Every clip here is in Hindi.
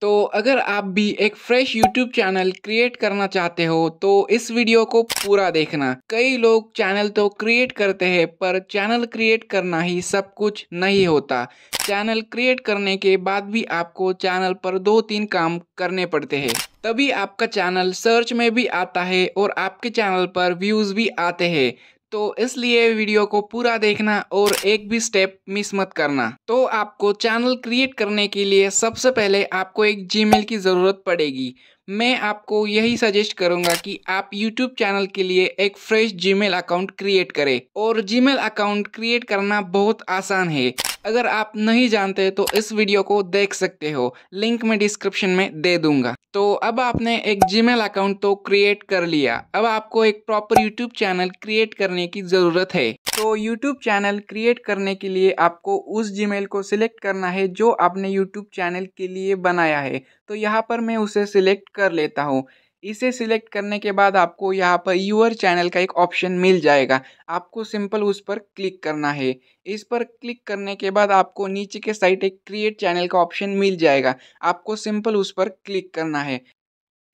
तो अगर आप भी एक फ्रेश यूट्यूब चैनल क्रिएट करना चाहते हो तो इस वीडियो को पूरा देखना कई लोग चैनल तो क्रिएट करते हैं पर चैनल क्रिएट करना ही सब कुछ नहीं होता चैनल क्रिएट करने के बाद भी आपको चैनल पर दो तीन काम करने पड़ते हैं तभी आपका चैनल सर्च में भी आता है और आपके चैनल पर व्यूज़ भी आते हैं तो इसलिए वीडियो को पूरा देखना और एक भी स्टेप मिस मत करना तो आपको चैनल क्रिएट करने के लिए सबसे पहले आपको एक जीमेल की ज़रूरत पड़ेगी मैं आपको यही सजेस्ट करूंगा कि आप यूट्यूब चैनल के लिए एक फ्रेश जीमेल अकाउंट क्रिएट करें और जीमेल अकाउंट क्रिएट करना बहुत आसान है अगर आप नहीं जानते तो इस वीडियो को देख सकते हो लिंक मैं डिस्क्रिप्शन में दे दूंगा तो अब आपने एक जीमेल अकाउंट तो क्रिएट कर लिया अब आपको एक प्रॉपर यूट्यूब चैनल क्रिएट करने की ज़रूरत है तो यूट्यूब चैनल क्रिएट करने के लिए आपको उस जीमेल को सिलेक्ट करना है जो आपने यूट्यूब चैनल के लिए बनाया है तो यहाँ पर मैं उसे सिलेक्ट कर लेता हूँ इसे सिलेक्ट करने के बाद आपको यहाँ पर यूअर चैनल का एक ऑप्शन मिल जाएगा आपको सिंपल उस पर क्लिक करना है इस पर क्लिक करने के बाद आपको नीचे के साइड एक क्रिएट चैनल का ऑप्शन मिल जाएगा आपको सिंपल उस पर क्लिक करना है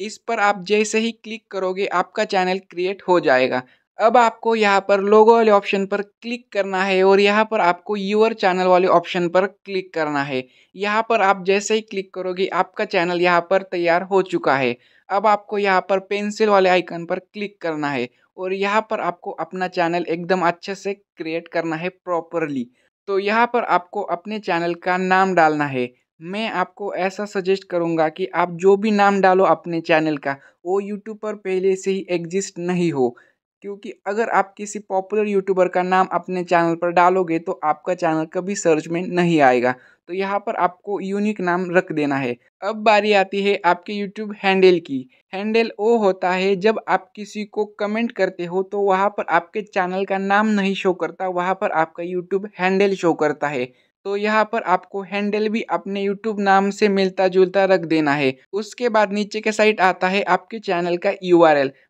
इस पर आप जैसे ही क्लिक करोगे आपका चैनल क्रिएट हो जाएगा अब आपको यहाँ पर लोगो वाले ऑप्शन पर क्लिक करना है और यहाँ पर आपको यूअर चैनल वाले ऑप्शन पर क्लिक करना है यहाँ पर आप जैसे ही क्लिक करोगे आपका चैनल यहाँ पर तैयार हो चुका है अब आपको यहाँ पर पेंसिल वाले आइकन पर क्लिक करना है और यहाँ पर आपको अपना चैनल एकदम अच्छे से क्रिएट करना है प्रॉपरली तो यहाँ पर आपको अपने चैनल का नाम डालना है मैं आपको ऐसा सजेस्ट करूँगा कि आप जो भी नाम डालो अपने चैनल का वो यूट्यूब पर पहले से ही एग्जिस्ट नहीं हो क्योंकि अगर आप किसी पॉपुलर यूट्यूबर का नाम अपने चैनल पर डालोगे तो आपका चैनल कभी सर्च में नहीं आएगा तो यहाँ पर आपको यूनिक नाम रख देना है अब बारी आती है आपके यूट्यूब हैंडल की हैंडल वो होता है जब आप किसी को कमेंट करते हो तो वहाँ पर आपके चैनल का नाम नहीं शो करता वहाँ पर आपका यूट्यूब हैंडल शो करता है तो यहाँ पर आपको हैंडल भी अपने यूट्यूब नाम से मिलता जुलता रख देना है उसके बाद नीचे के साइड आता है आपके चैनल का यू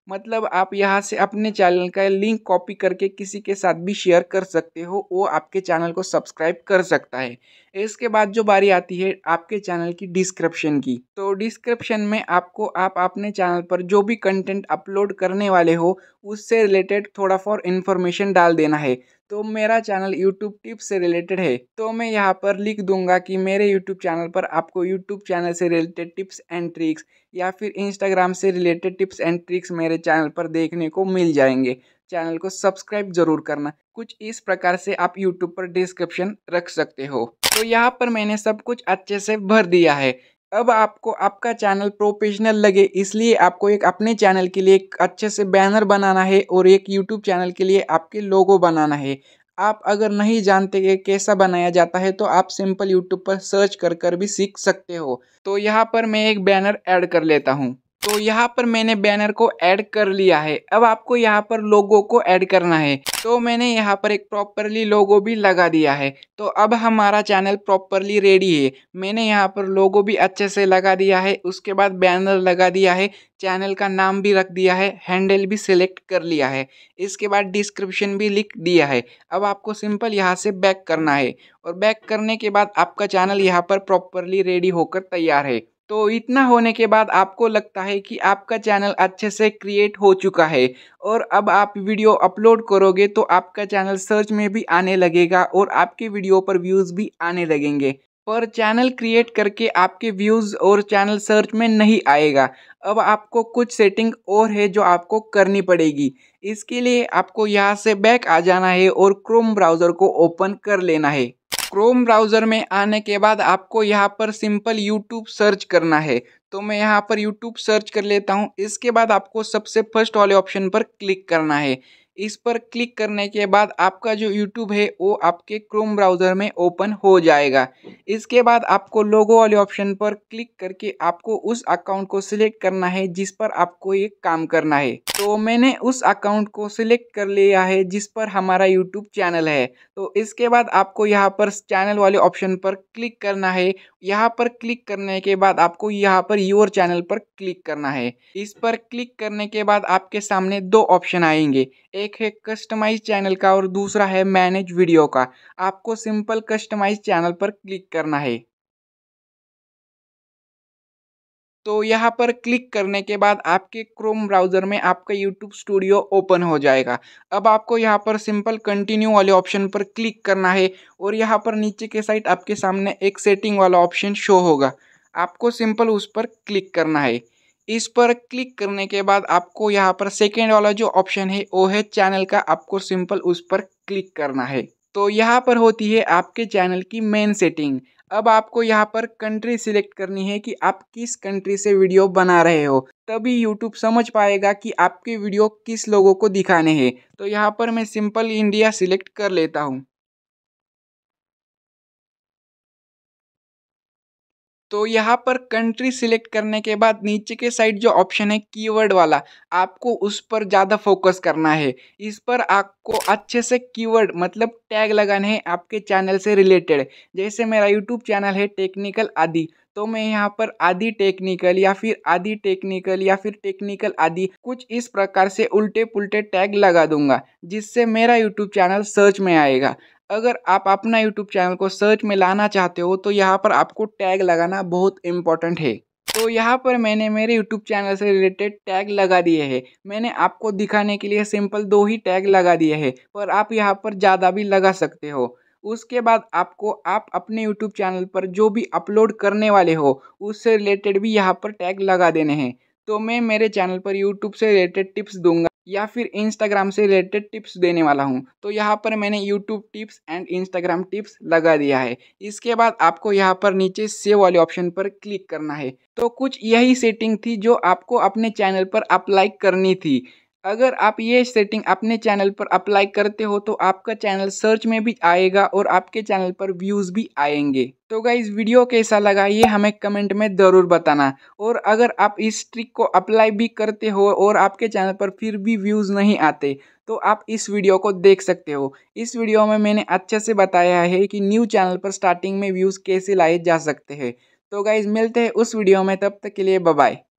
मतलब आप यहाँ से अपने चैनल का लिंक कॉपी करके किसी के साथ भी शेयर कर सकते हो वो आपके चैनल को सब्सक्राइब कर सकता है इसके बाद जो बारी आती है आपके चैनल की डिस्क्रिप्शन की तो डिस्क्रिप्शन में आपको आप अपने चैनल पर जो भी कंटेंट अपलोड करने वाले हो उससे रिलेटेड थोड़ा फॉर इन्फॉर्मेशन डाल देना है तो मेरा चैनल यूट्यूब टिप्स से रिलेटेड है तो मैं यहाँ पर लिख दूंगा कि मेरे यूट्यूब चैनल पर आपको यूट्यूब चैनल से रिलेटेड टिप्स एंड ट्रिक्स या फिर इंस्टाग्राम से रिलेटेड टिप्स एंड ट्रिक्स मेरे चैनल पर देखने को मिल जाएंगे चैनल को सब्सक्राइब जरूर करना कुछ इस प्रकार से आप यूट्यूब पर डिस्क्रिप्शन रख सकते हो तो यहाँ पर मैंने सब कुछ अच्छे से भर दिया है अब आपको आपका चैनल प्रोफेशनल लगे इसलिए आपको एक अपने चैनल के लिए एक अच्छे से बैनर बनाना है और एक यूट्यूब चैनल के लिए आपके लोगो बनाना है आप अगर नहीं जानते कि कैसा बनाया जाता है तो आप सिंपल यूट्यूब पर सर्च कर कर भी सीख सकते हो तो यहाँ पर मैं एक बैनर ऐड कर लेता हूँ तो यहाँ पर मैंने बैनर को ऐड कर लिया है अब आपको यहाँ पर लोगो को ऐड करना है तो मैंने यहाँ पर एक प्रॉपरली लोगो भी लगा दिया है तो अब हमारा चैनल प्रॉपरली रेडी है मैंने यहाँ पर लोगो भी अच्छे से लगा दिया है उसके बाद बैनर लगा दिया है चैनल का नाम भी रख दिया है हैंडल भी सिलेक्ट कर लिया है इसके बाद डिस्क्रिप्शन भी लिख दिया है अब आपको सिंपल यहाँ से बैक करना है और बैक करने के बाद आपका चैनल यहाँ पर प्रॉपरली रेडी होकर तैयार है तो इतना होने के बाद आपको लगता है कि आपका चैनल अच्छे से क्रिएट हो चुका है और अब आप वीडियो अपलोड करोगे तो आपका चैनल सर्च में भी आने लगेगा और आपके वीडियो पर व्यूज़ भी आने लगेंगे पर चैनल क्रिएट करके आपके व्यूज़ और चैनल सर्च में नहीं आएगा अब आपको कुछ सेटिंग और है जो आपको करनी पड़ेगी इसके लिए आपको यहाँ से बैक आ जाना है और क्रोम ब्राउज़र को ओपन कर लेना है क्रोम ब्राउज़र में आने के बाद आपको यहाँ पर सिंपल यूट्यूब सर्च करना है तो मैं यहाँ पर यूट्यूब सर्च कर लेता हूँ इसके बाद आपको सबसे फर्स्ट वाले ऑप्शन पर क्लिक करना है इस पर क्लिक करने के बाद आपका जो यूट्यूब है वो आपके क्रोम ब्राउज़र में ओपन हो जाएगा इसके बाद आपको लोगो वाले ऑप्शन पर क्लिक करके आपको उस अकाउंट को सिलेक्ट करना है जिस पर आपको ये काम करना है तो मैंने उस अकाउंट को सिलेक्ट कर लिया है जिस पर हमारा यूट्यूब चैनल है तो इसके बाद आपको यहाँ पर चैनल वाले ऑप्शन पर क्लिक करना है यहाँ पर क्लिक करने के बाद आपको यहाँ पर योर चैनल पर क्लिक करना है इस पर क्लिक करने के बाद आपके सामने दो ऑप्शन आएंगे एक है कस्टमाइज चैनल का और दूसरा है मैनेज वीडियो का आपको सिंपल कस्टमाइज चैनल पर क्लिक करना है तो यहाँ पर क्लिक करने के बाद आपके क्रोम ब्राउज़र में आपका यूट्यूब स्टूडियो ओपन हो जाएगा अब आपको यहाँ पर सिंपल कंटिन्यू वाले ऑप्शन पर क्लिक करना है और यहाँ पर नीचे के साइड आपके सामने एक सेटिंग वाला ऑप्शन शो होगा आपको सिंपल उस पर क्लिक करना है इस पर क्लिक करने के बाद आपको यहाँ पर सेकेंड वाला जो ऑप्शन है वो है चैनल का आपको सिंपल उस पर क्लिक करना है तो यहाँ पर होती है आपके चैनल की मेन सेटिंग अब आपको यहाँ पर कंट्री सिलेक्ट करनी है कि आप किस कंट्री से वीडियो बना रहे हो तभी यूट्यूब समझ पाएगा कि आपके वीडियो किस लोगों को दिखाने हैं तो यहाँ पर मैं सिंपल इंडिया सिलेक्ट कर लेता हूँ तो यहाँ पर कंट्री सिलेक्ट करने के बाद नीचे के साइड जो ऑप्शन है कीवर्ड वाला आपको उस पर ज़्यादा फोकस करना है इस पर आपको अच्छे से कीवर्ड मतलब टैग लगाने हैं आपके चैनल से रिलेटेड जैसे मेरा यूट्यूब चैनल है टेक्निकल आदि तो मैं यहाँ पर आदि टेक्निकल या फिर आदि टेक्निकल या फिर टेक्निकल आदि कुछ इस प्रकार से उल्टे पुल्टे टैग लगा दूंगा जिससे मेरा यूट्यूब चैनल सर्च में आएगा अगर आप अपना यूट्यूब चैनल को सर्च में लाना चाहते हो तो यहाँ पर आपको टैग लगाना बहुत इम्पोर्टेंट है तो यहाँ पर मैंने मेरे YouTube चैनल से रिलेटेड टैग लगा दिए हैं मैंने आपको दिखाने के लिए सिंपल दो ही टैग लगा दिए हैं पर आप यहाँ पर ज़्यादा भी लगा सकते हो उसके बाद आपको आप अपने YouTube चैनल पर जो भी अपलोड करने वाले हो उससे रिलेटेड भी यहाँ पर टैग लगा देने हैं तो मैं मेरे चैनल पर YouTube से रिलेटेड टिप्स दूंगा या फिर इंस्टाग्राम से रिलेटेड टिप्स देने वाला हूँ तो यहाँ पर मैंने YouTube tips and Instagram tips लगा दिया है इसके बाद आपको यहाँ पर नीचे सेव वाले ऑप्शन पर क्लिक करना है तो कुछ यही सेटिंग थी जो आपको अपने चैनल पर अप्लाई करनी थी अगर आप ये सेटिंग अपने चैनल पर अप्लाई करते हो तो आपका चैनल सर्च में भी आएगा और आपके चैनल पर व्यूज़ भी आएंगे तो गाइज वीडियो कैसा लगा ये हमें कमेंट में ज़रूर बताना और अगर आप इस ट्रिक को अप्लाई भी करते हो और आपके चैनल पर फिर भी व्यूज़ नहीं आते तो आप इस वीडियो को देख सकते हो इस वीडियो में मैंने अच्छे से बताया है कि न्यू चैनल पर स्टार्टिंग में व्यूज़ कैसे लाए जा सकते हैं तो गाइज़ मिलते हैं उस वीडियो में तब तक के लिए बाय